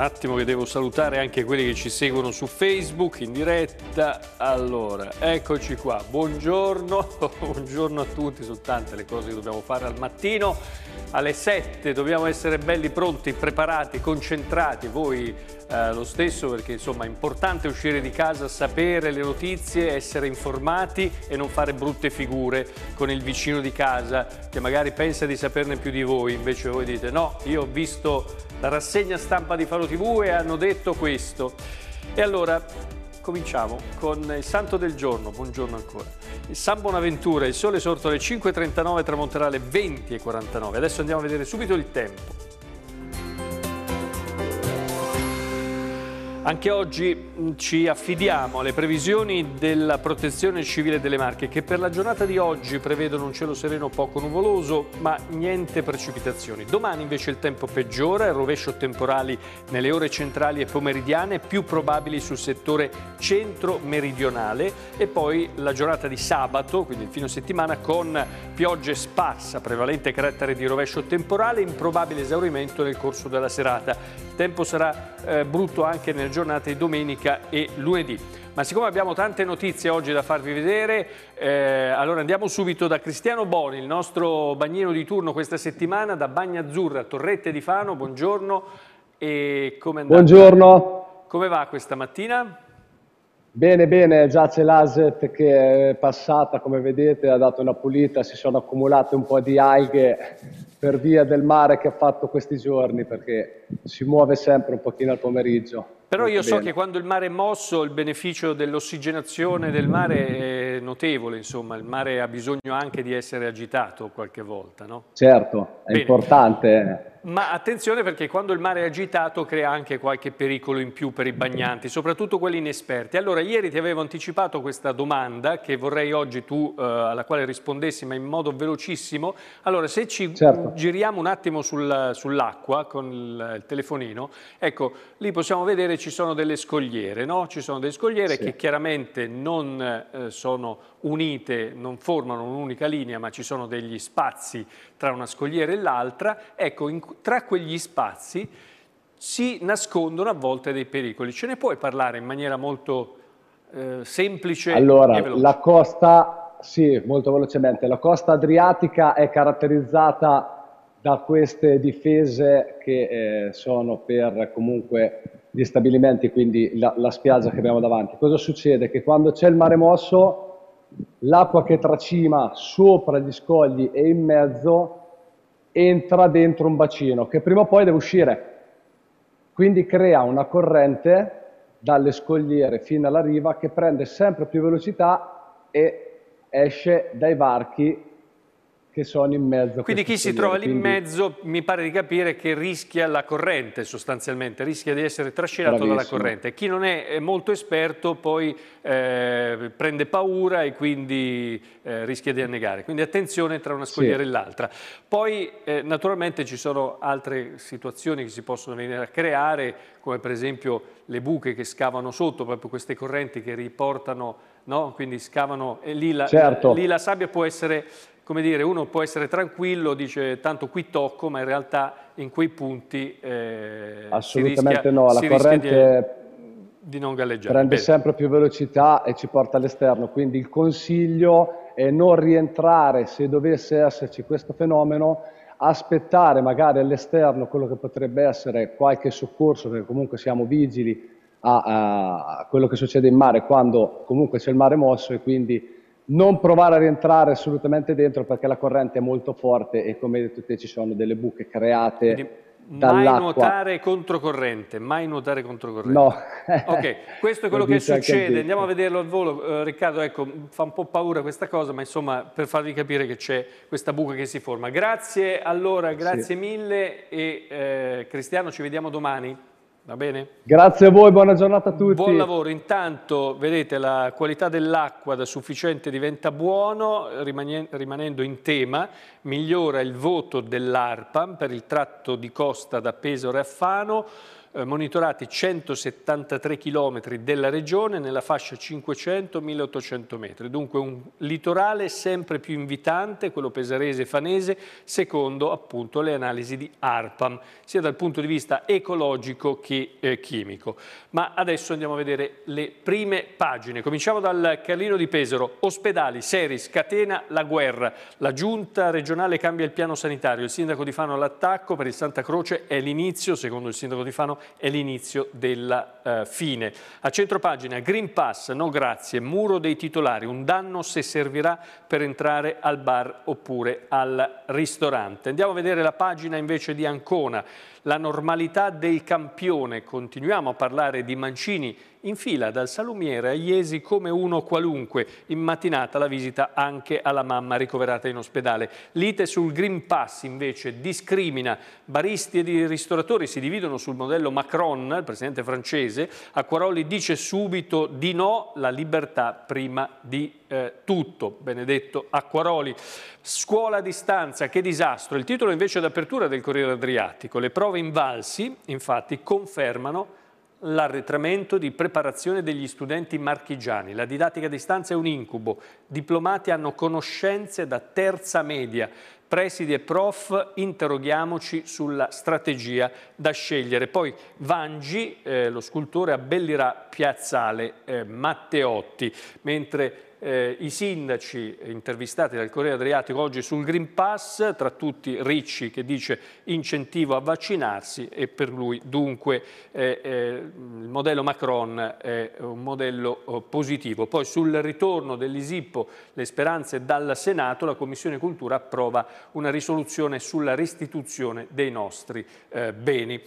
attimo che devo salutare anche quelli che ci seguono su Facebook in diretta. Allora, eccoci qua. Buongiorno, buongiorno a tutti, sono tante le cose che dobbiamo fare al mattino alle 7 dobbiamo essere belli pronti, preparati, concentrati, voi eh, lo stesso perché insomma è importante uscire di casa, sapere le notizie, essere informati e non fare brutte figure con il vicino di casa che magari pensa di saperne più di voi, invece voi dite no, io ho visto la rassegna stampa di Faro TV e hanno detto questo. E allora Cominciamo con il santo del giorno, buongiorno ancora. Il San Bonaventura, il sole sorto alle 5.39, tramonterà alle 20.49. Adesso andiamo a vedere subito il tempo. Anche oggi mm, ci affidiamo alle previsioni della protezione civile delle Marche che per la giornata di oggi prevedono un cielo sereno poco nuvoloso ma niente precipitazioni. Domani invece il tempo peggiora, rovescio temporali nelle ore centrali e pomeridiane più probabili sul settore centro-meridionale e poi la giornata di sabato, quindi il fine settimana, con piogge sparsa, prevalente carattere di rovescio temporale, improbabile esaurimento nel corso della serata tempo sarà eh, brutto anche nelle giornate di domenica e lunedì. Ma siccome abbiamo tante notizie oggi da farvi vedere, eh, allora andiamo subito da Cristiano Boni, il nostro bagnino di turno questa settimana, da Bagna Azzurra, Torrette di Fano, buongiorno. E come buongiorno. Come va questa mattina? Bene, bene, già c'è l'ASET che è passata, come vedete, ha dato una pulita, si sono accumulate un po' di alghe per via del mare che ha fatto questi giorni, perché si muove sempre un pochino al pomeriggio. Però io so che quando il mare è mosso il beneficio dell'ossigenazione del mare è notevole, insomma, il mare ha bisogno anche di essere agitato qualche volta, no? Certo, è bene. importante. Ma attenzione perché quando il mare è agitato crea anche qualche pericolo in più per i bagnanti, soprattutto quelli inesperti. Allora, ieri ti avevo anticipato questa domanda che vorrei oggi tu, eh, alla quale rispondessi, ma in modo velocissimo. Allora, se ci certo. giriamo un attimo sul, sull'acqua con il, il telefonino, ecco, lì possiamo vedere ci sono delle scogliere, no? Ci sono delle scogliere sì. che chiaramente non eh, sono unite, non formano un'unica linea, ma ci sono degli spazi tra una scogliera e l'altra. Ecco, in, tra quegli spazi si nascondono a volte dei pericoli. Ce ne puoi parlare in maniera molto eh, semplice allora, la costa, sì, molto velocemente. La costa adriatica è caratterizzata da queste difese che eh, sono per comunque gli stabilimenti, quindi la, la spiaggia che abbiamo davanti. Cosa succede? Che quando c'è il mare mosso l'acqua che tracima sopra gli scogli e in mezzo entra dentro un bacino che prima o poi deve uscire. Quindi crea una corrente dalle scogliere fino alla riva che prende sempre più velocità e esce dai varchi che sono in mezzo. Quindi chi si trova lì in mezzo mi pare di capire che rischia la corrente sostanzialmente, rischia di essere trascinato bravissimo. dalla corrente. Chi non è molto esperto poi eh, prende paura e quindi eh, rischia di annegare. Quindi attenzione tra una scogliera sì. e l'altra. Poi eh, naturalmente ci sono altre situazioni che si possono venire a creare, come per esempio le buche che scavano sotto, proprio queste correnti che riportano, no? quindi scavano e lì la, certo. lì la sabbia può essere come dire, uno può essere tranquillo, dice tanto qui tocco, ma in realtà in quei punti eh, Assolutamente rischia, no, la corrente di, di, non galleggiare. Prende Bene. sempre più velocità e ci porta all'esterno, quindi il consiglio è non rientrare se dovesse esserci questo fenomeno, aspettare magari all'esterno quello che potrebbe essere qualche soccorso, perché comunque siamo vigili a, a quello che succede in mare quando comunque c'è il mare mosso e quindi non provare a rientrare assolutamente dentro perché la corrente è molto forte e come detto te ci sono delle buche create Quindi dall'acqua. Mai nuotare controcorrente, mai nuotare controcorrente. No. ok, questo è quello che succede, andiamo a vederlo al volo. Eh, Riccardo, ecco, fa un po' paura questa cosa, ma insomma per farvi capire che c'è questa buca che si forma. Grazie allora, grazie sì. mille e eh, Cristiano ci vediamo domani. Va bene? Grazie a voi, buona giornata a tutti. Buon lavoro, intanto vedete la qualità dell'acqua da sufficiente diventa buono, rimanendo in tema, migliora il voto dell'ARPAM per il tratto di costa da Pesore a Fano, eh, monitorati 173 km della regione nella fascia 500-1800 metri, dunque un litorale sempre più invitante, quello pesarese e fanese, secondo appunto le analisi di ARPAM, sia dal punto di vista ecologico che eh, chimico. Ma adesso andiamo a vedere le prime pagine. Cominciamo dal Carlino di Pesaro, ospedali, seri, scatena la guerra, la giunta regionale cambia il piano sanitario, il sindaco di Fano all'attacco, per il Santa Croce è l'inizio, secondo il sindaco di Fano, è l'inizio della eh, fine. A centropagina Green Pass, no grazie, muro dei titolari, un danno se servirà per entrare al bar oppure al ristorante. Andiamo a vedere la pagina invece di Ancona, la normalità del campione. Continuiamo a parlare di Mancini in fila dal salumiere a Iesi come uno qualunque. In mattinata la visita anche alla mamma ricoverata in ospedale. Lite sul Green Pass invece discrimina. Baristi e ristoratori si dividono sul modello Macron, il presidente francese. Acquaroli dice subito di no, la libertà prima di eh, tutto. Benedetto Acquaroli. Scuola a distanza, che disastro. Il titolo invece è d'apertura del Corriere Adriatico. Le prove invalsi, infatti, confermano l'arretramento di preparazione degli studenti marchigiani. La didattica a distanza è un incubo. Diplomati hanno conoscenze da terza media. Presidi e prof, interroghiamoci sulla strategia da scegliere. Poi Vangi, eh, lo scultore, abbellirà Piazzale eh, Matteotti, mentre eh, i sindaci intervistati dal Corriere Adriatico oggi sul Green Pass, tra tutti Ricci che dice incentivo a vaccinarsi e per lui dunque eh, eh, il modello Macron è un modello eh, positivo. Poi sul ritorno dell'Isippo, le speranze dal Senato, la Commissione Cultura approva una risoluzione sulla restituzione dei nostri eh, beni.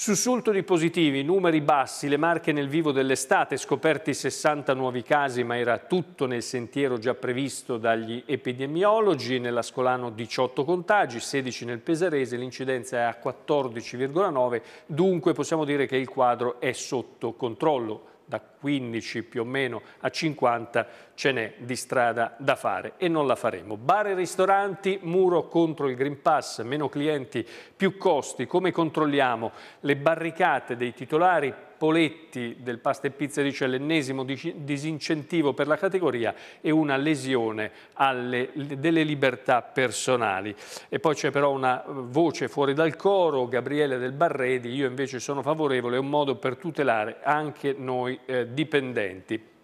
Sussulto di positivi, numeri bassi, le marche nel vivo dell'estate, scoperti 60 nuovi casi, ma era tutto nel sentiero già previsto dagli epidemiologi, nell'Ascolano 18 contagi, 16 nel Pesarese, l'incidenza è a 14,9, dunque possiamo dire che il quadro è sotto controllo da 15 più o meno a 50 ce n'è di strada da fare e non la faremo. Bar e ristoranti, muro contro il Green Pass, meno clienti, più costi, come controlliamo le barricate dei titolari Poletti del Pasta e Pizza dice l'ennesimo disincentivo per la categoria e una lesione alle, delle libertà personali. E poi c'è però una eh, voce fuori dal coro, Gabriele del Barredi, io invece sono favorevole, è un modo per tutelare anche noi eh, dipendenti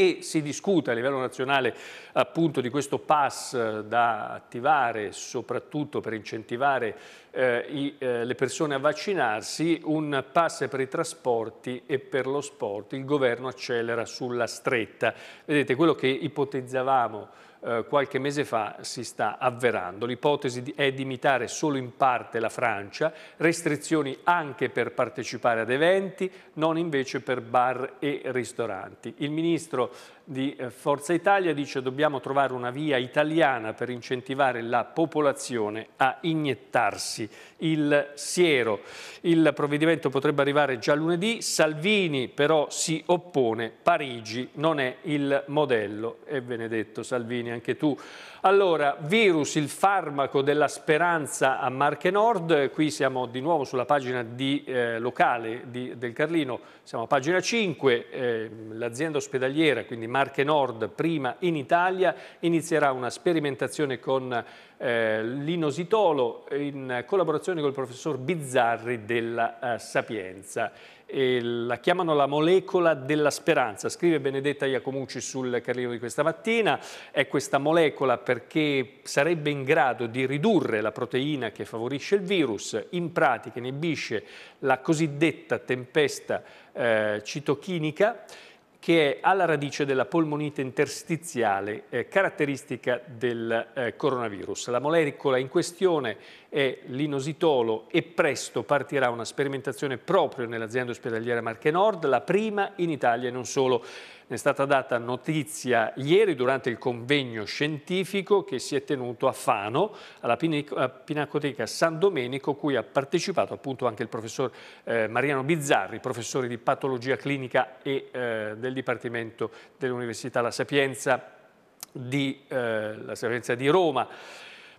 e si discute a livello nazionale appunto di questo pass da attivare soprattutto per incentivare eh, i, eh, le persone a vaccinarsi, un pass per i trasporti e per lo sport, il governo accelera sulla stretta. Vedete quello che ipotizzavamo eh, qualche mese fa si sta avverando. L'ipotesi è di imitare solo in parte la Francia, restrizioni anche per partecipare ad eventi, non invece per bar e ristoranti. Il ministro di eh, Forza Italia dice dobbiamo trovare una via italiana per incentivare la popolazione a iniettarsi il siero. Il provvedimento potrebbe arrivare già lunedì, Salvini però si oppone, Parigi non è il modello e Benedetto Salvini anche tu. Allora, virus, il farmaco della speranza a Marche Nord, qui siamo di nuovo sulla pagina di, eh, locale di, del Carlino, siamo a pagina 5, eh, l'azienda ospedaliera, quindi Marche Marche Nord, prima in Italia, inizierà una sperimentazione con eh, l'inositolo in collaborazione col professor Bizzarri della eh, Sapienza. E la chiamano la molecola della speranza, scrive Benedetta Iacomucci sul Carlino di questa mattina, è questa molecola perché sarebbe in grado di ridurre la proteina che favorisce il virus, in pratica inibisce la cosiddetta tempesta eh, citochinica, che è alla radice della polmonite interstiziale eh, caratteristica del eh, coronavirus. La molecola in questione è l'inositolo e presto partirà una sperimentazione proprio nell'azienda ospedaliera Marche Nord, la prima in Italia e non solo. Ne è stata data notizia ieri durante il convegno scientifico che si è tenuto a Fano, alla eh, Pinacoteca San Domenico, cui ha partecipato appunto anche il professor eh, Mariano Bizzarri, professore di patologia clinica e eh, del Dipartimento dell'Università La Sapienza di, eh, La Sapienza di Roma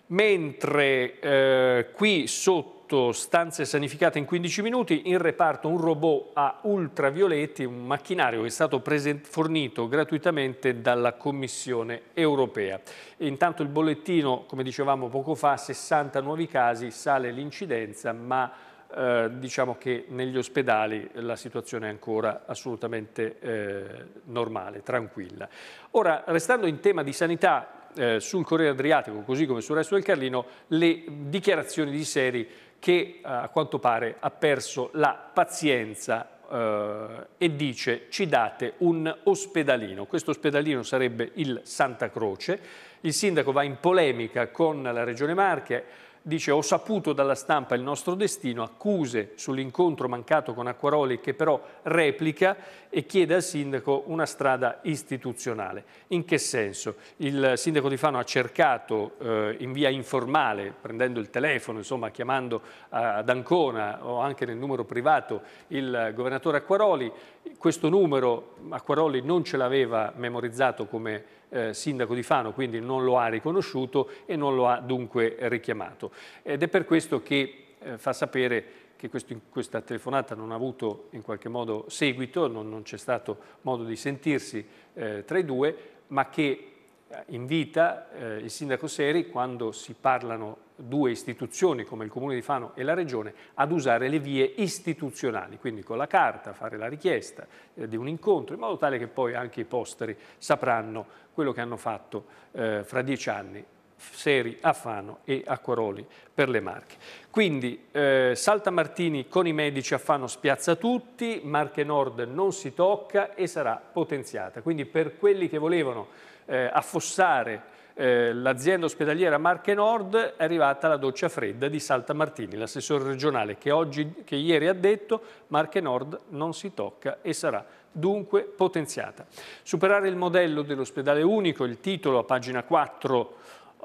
mentre eh, qui sotto stanze sanificate in 15 minuti, in reparto un robot a ultravioletti, un macchinario che è stato fornito gratuitamente dalla Commissione europea. E intanto il bollettino, come dicevamo poco fa, 60 nuovi casi, sale l'incidenza, ma eh, diciamo che negli ospedali la situazione è ancora assolutamente eh, normale, tranquilla. Ora, restando in tema di sanità, eh, sul Corriere Adriatico, così come sul resto del Carlino, le dichiarazioni di Seri che a quanto pare ha perso la pazienza eh, e dice ci date un ospedalino. Questo ospedalino sarebbe il Santa Croce. Il sindaco va in polemica con la Regione Marche, dice ho saputo dalla stampa il nostro destino, accuse sull'incontro mancato con Acquaroli che però replica e chiede al sindaco una strada istituzionale. In che senso? Il sindaco di Fano ha cercato eh, in via informale, prendendo il telefono, insomma chiamando eh, ad Ancona o anche nel numero privato il governatore Acquaroli, questo numero Acquaroli non ce l'aveva memorizzato come eh, sindaco di Fano, quindi non lo ha riconosciuto e non lo ha dunque richiamato. Ed è per questo che eh, fa sapere che questo, questa telefonata non ha avuto in qualche modo seguito, non, non c'è stato modo di sentirsi eh, tra i due, ma che eh, invita eh, il sindaco Seri, quando si parlano due istituzioni come il Comune di Fano e la Regione ad usare le vie istituzionali, quindi con la carta fare la richiesta eh, di un incontro, in modo tale che poi anche i posteri sapranno quello che hanno fatto eh, fra dieci anni Seri a Fano e Acquaroli per le Marche. Quindi eh, Salta Martini con i medici a Fano spiazza tutti, Marche Nord non si tocca e sarà potenziata. Quindi per quelli che volevano eh, affossare eh, l'azienda ospedaliera Marche Nord è arrivata alla doccia fredda di Salta Martini, l'assessore regionale che, oggi, che ieri ha detto Marche Nord non si tocca e sarà dunque potenziata. Superare il modello dell'ospedale unico, il titolo a pagina 4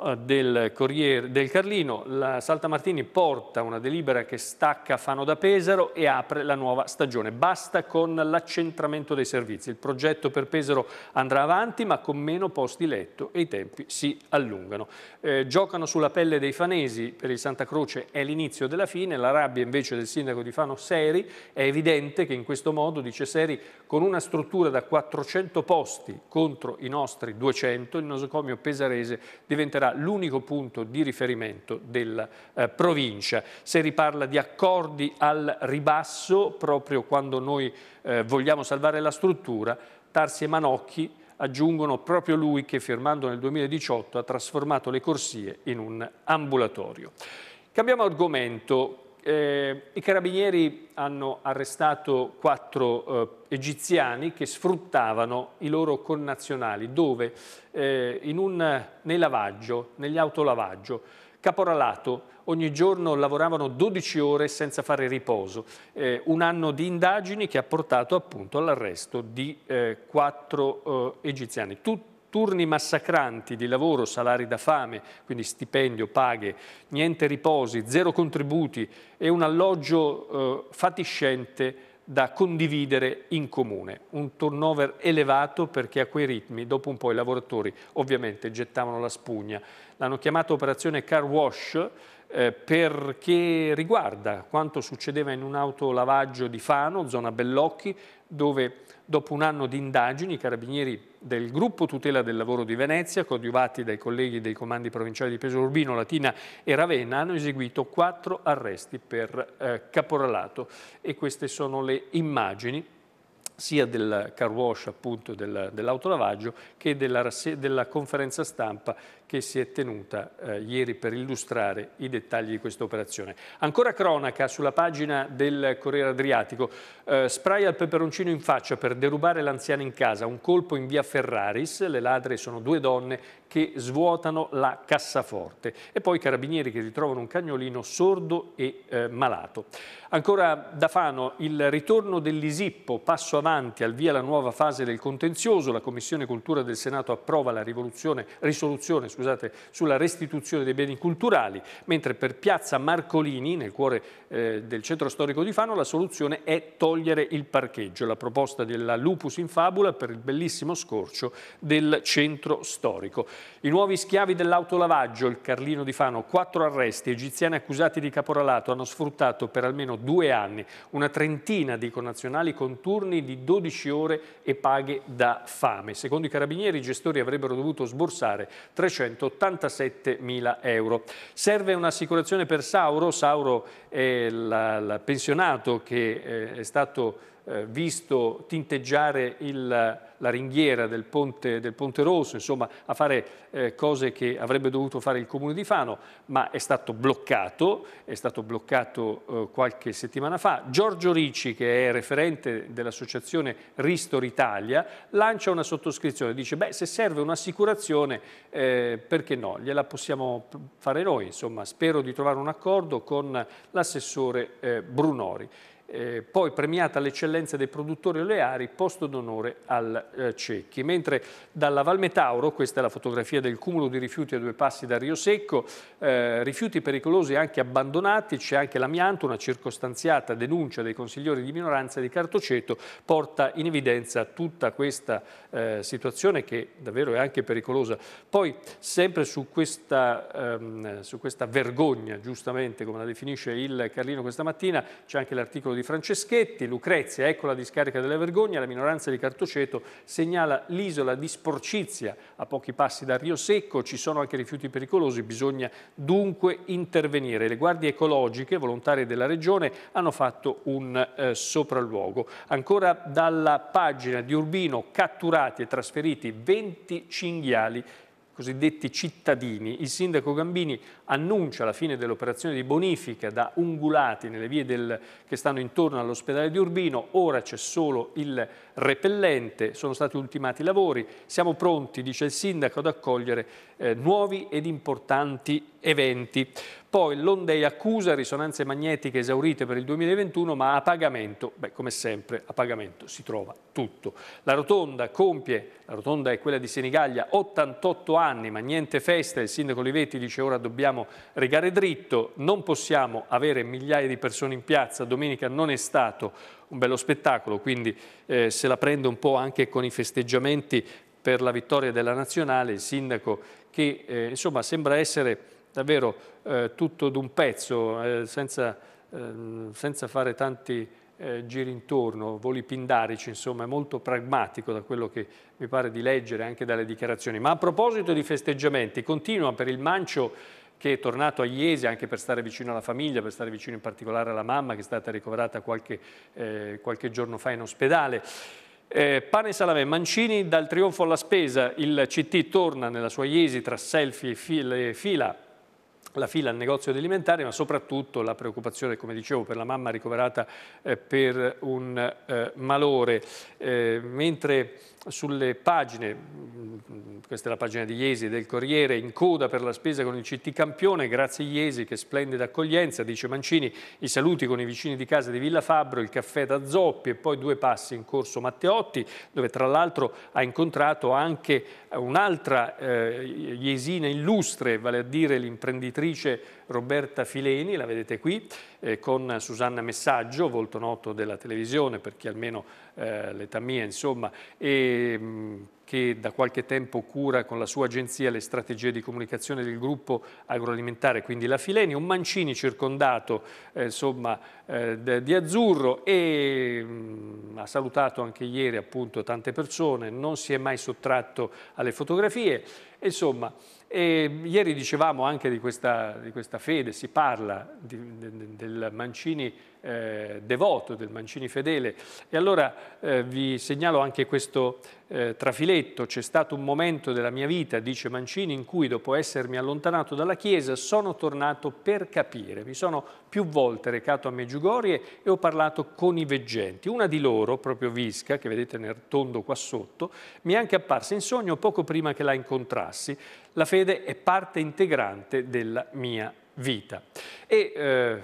eh, del, Corriere, del Carlino, la Saltamartini porta una delibera che stacca Fano da Pesaro e apre la nuova stagione. Basta con l'accentramento dei servizi. Il progetto per Pesaro andrà avanti ma con meno posti letto e i tempi si allungano. Eh, giocano sulla pelle dei fanesi, per il Santa Croce è l'inizio della fine, la rabbia invece del sindaco di Fano Seri è evidente che in questo modo, dice Seri, con una struttura da 400 posti contro i nostri 200, il nosocomio pesarese diventerà sarà l'unico punto di riferimento della eh, provincia. Se riparla di accordi al ribasso, proprio quando noi eh, vogliamo salvare la struttura, Tarsi e Manocchi aggiungono proprio lui che firmando nel 2018 ha trasformato le corsie in un ambulatorio. Cambiamo argomento, eh, I carabinieri hanno arrestato quattro eh, egiziani che sfruttavano i loro connazionali, dove? Eh, un, nei lavaggio, negli autolavaggio, caporalato, ogni giorno lavoravano 12 ore senza fare riposo, eh, un anno di indagini che ha portato appunto all'arresto di eh, quattro eh, egiziani. Tutti turni massacranti di lavoro, salari da fame, quindi stipendio, paghe, niente riposi, zero contributi e un alloggio eh, fatiscente da condividere in comune. Un turnover elevato perché a quei ritmi dopo un po' i lavoratori ovviamente gettavano la spugna. L'hanno chiamata operazione car wash eh, perché riguarda quanto succedeva in un autolavaggio di Fano, zona Bellocchi, dove dopo un anno di indagini i carabinieri del gruppo tutela del lavoro di Venezia, coadiuvati dai colleghi dei comandi provinciali di Pesaro Urbino, Latina e Ravenna, hanno eseguito quattro arresti per eh, caporalato e queste sono le immagini sia del car wash appunto del, dell'autolavaggio che della, della, conferenza stampa che si è tenuta eh, ieri per illustrare i dettagli di questa operazione. Ancora cronaca sulla pagina del Corriere Adriatico, eh, spray al peperoncino in faccia per derubare l'anziana in casa, un colpo in via Ferraris, le ladre sono due donne che svuotano la cassaforte e poi i carabinieri che ritrovano un cagnolino sordo e eh, malato. Ancora da Fano, il ritorno dell'Isippo, passo a avanti, avvia la nuova fase del contenzioso, la Commissione Cultura del Senato approva la risoluzione scusate, sulla restituzione dei beni culturali, mentre per Piazza Marcolini, nel cuore eh, del centro storico di Fano, la soluzione è togliere il parcheggio, la proposta della Lupus in Fabula per il bellissimo scorcio del centro storico. I nuovi schiavi dell'autolavaggio, il Carlino di Fano, quattro arresti, egiziani accusati di caporalato hanno sfruttato per almeno due anni una trentina di connazionali con turni di di 12 ore e paghe da fame. Secondo i carabinieri i gestori avrebbero dovuto sborsare 387 mila euro. Serve un'assicurazione per Sauro. Sauro è il pensionato che eh, è stato eh, visto tinteggiare il, la ringhiera del ponte, del ponte, Rosso, insomma a fare eh, cose che avrebbe dovuto fare il comune di Fano, ma è stato bloccato, è stato bloccato eh, qualche settimana fa. Giorgio Ricci, che è referente dell'associazione Ristor Italia, lancia una sottoscrizione, dice beh se serve un'assicurazione eh, perché no, gliela possiamo fare noi, insomma spero di trovare un accordo con l'assessore eh, Brunori eh, poi premiata l'eccellenza dei produttori oleari, posto d'onore al eh, Cecchi. Mentre dalla Valmetauro, questa è la fotografia del cumulo di rifiuti a due passi da Rio Secco, eh, rifiuti pericolosi anche abbandonati, c'è anche l'amianto, una circostanziata denuncia dei consiglieri di minoranza di Cartoceto porta in evidenza tutta questa eh, situazione che davvero è anche pericolosa. Poi sempre su questa, ehm, su questa vergogna, giustamente come la definisce il Carlino questa mattina, c'è anche l'articolo di Franceschetti, Lucrezia, ecco la discarica della vergogna, la minoranza di Cartoceto segnala l'isola di Sporcizia a pochi passi da Rio Secco, ci sono anche rifiuti pericolosi, bisogna dunque intervenire. Le guardie ecologiche, volontarie della regione, hanno fatto un eh, sopralluogo. Ancora dalla pagina di Urbino catturati e trasferiti 20 cinghiali cosiddetti cittadini. Il sindaco Gambini annuncia la fine dell'operazione di bonifica da ungulati nelle vie del, che stanno intorno all'ospedale di Urbino, ora c'è solo il repellente, sono stati ultimati i lavori, siamo pronti, dice il sindaco, ad accogliere eh, nuovi ed importanti eventi. Poi l'Ondei accusa risonanze magnetiche esaurite per il 2021, ma a pagamento, beh, come sempre, a pagamento si trova tutto. La rotonda compie, la rotonda è quella di Senigallia, 88 anni, ma niente festa. Il sindaco Livetti dice ora dobbiamo regare dritto, non possiamo avere migliaia di persone in piazza, domenica non è stato un bello spettacolo, quindi eh, se la prende un po' anche con i festeggiamenti per la vittoria della nazionale, il sindaco che eh, insomma sembra essere davvero eh, tutto d'un pezzo, eh, senza, ehm, senza, fare tanti eh, giri intorno, voli pindarici, insomma, è molto pragmatico da quello che mi pare di leggere anche dalle dichiarazioni. Ma a proposito di festeggiamenti, continua per il Mancio che è tornato a Iesi anche per stare vicino alla famiglia, per stare vicino in particolare alla mamma che è stata ricoverata qualche, eh, qualche giorno fa in ospedale. Eh, pane e salame, Mancini dal trionfo alla spesa, il CT torna nella sua Iesi tra selfie e fila la fila al negozio alimentare, ma soprattutto la preoccupazione, come dicevo, per la mamma ricoverata eh, per un eh, malore. Eh, mentre sulle pagine, mm, questa è la pagina di Iesi del Corriere, in coda per la spesa con il CT Campione, grazie Iesi che splendida accoglienza, dice Mancini, i saluti con i vicini di casa di Villa Fabbro, il caffè da Zoppi e poi due passi in corso Matteotti, dove tra l'altro ha incontrato anche un'altra eh, Iesina illustre, vale a dire l'imprenditrice l'attrice Roberta Fileni, la vedete qui, eh, con Susanna Messaggio, volto noto della televisione perché almeno eh, l'età mia, insomma, e, mh, mm, che da qualche tempo cura con la sua agenzia le strategie di comunicazione del gruppo agroalimentare, quindi la Fileni, un Mancini circondato eh, insomma, eh, di azzurro e mh, mm, ha salutato anche ieri appunto tante persone, non si è mai sottratto alle fotografie, insomma e ieri dicevamo anche di questa, di questa fede, si parla di, de, del Mancini eh, devoto, del Mancini fedele. E allora eh, vi segnalo anche questo eh, trafiletto. C'è stato un momento della mia vita, dice Mancini, in cui dopo essermi allontanato dalla Chiesa sono tornato per capire. Mi sono più volte recato a Meggiugorie e ho parlato con i veggenti. Una di loro, proprio Visca, che vedete nel tondo qua sotto, mi è anche apparsa in sogno poco prima che la incontrassi. La fede è parte integrante della mia vita. E, eh,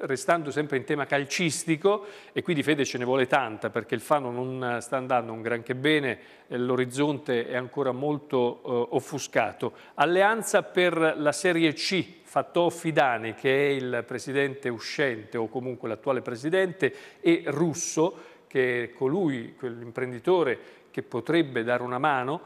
restando sempre in tema calcistico, e qui di fede ce ne vuole tanta perché il Fano non sta andando un granché bene, eh, l'orizzonte è ancora molto eh, offuscato. Alleanza per la Serie C, Fattò Fidani, che è il presidente uscente o comunque l'attuale presidente, e Russo, che è colui, quell'imprenditore che potrebbe dare una mano,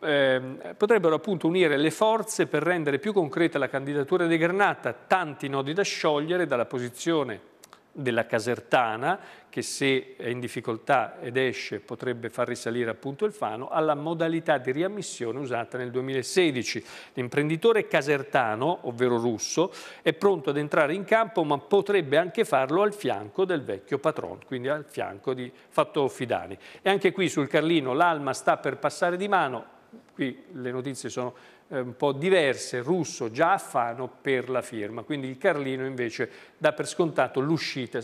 eh, potrebbero appunto unire le forze per rendere più concreta la candidatura di Granata, tanti nodi da sciogliere dalla posizione della Casertana, che se è in difficoltà ed esce potrebbe far risalire appunto il Fano, alla modalità di riammissione usata nel 2016. L'imprenditore casertano, ovvero russo, è pronto ad entrare in campo ma potrebbe anche farlo al fianco del vecchio patron, quindi al fianco di Fatto Fidani. E anche qui sul Carlino l'Alma sta per passare di mano, qui le notizie sono eh, un po' diverse, Russo già a Fano per la firma, quindi il Carlino invece dà per, scontato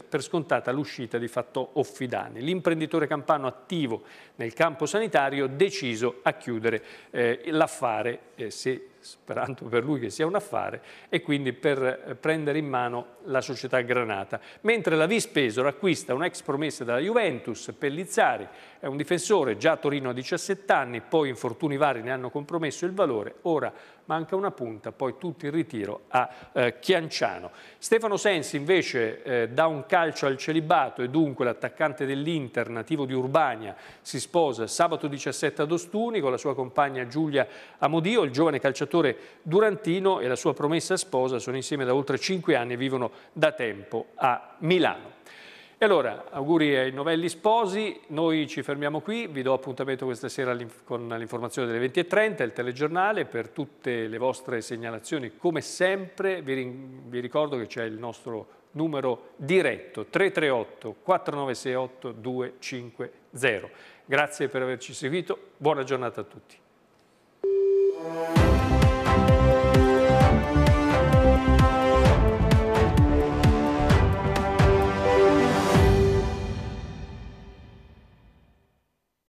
per scontata l'uscita di Fatto Offidani. L'imprenditore campano attivo nel campo sanitario deciso a chiudere eh, l'affare eh, se sperando per lui che sia un affare, e quindi per eh, prendere in mano la società Granata. Mentre la Vispesor acquista un'ex promessa della Juventus, Pellizzari, è un difensore già a Torino a 17 anni, poi infortuni vari ne hanno compromesso il valore, ora manca una punta, poi tutto il ritiro a eh, Chianciano. Stefano Sensi invece eh, dà un calcio al celibato e dunque l'attaccante dell'Inter, nativo di Urbania, si sposa sabato 17 ad Ostuni con la sua compagna Giulia Amodio, il giovane calciatore Durantino e la sua promessa sposa sono insieme da oltre 5 anni e vivono da tempo a Milano. E allora, auguri ai novelli sposi, noi ci fermiamo qui, vi do appuntamento questa sera con l'informazione delle 20.30, il telegiornale, per tutte le vostre segnalazioni, come sempre vi, ricordo che c'è il nostro numero diretto 338 4968 250. Grazie per averci seguito, buona giornata a tutti.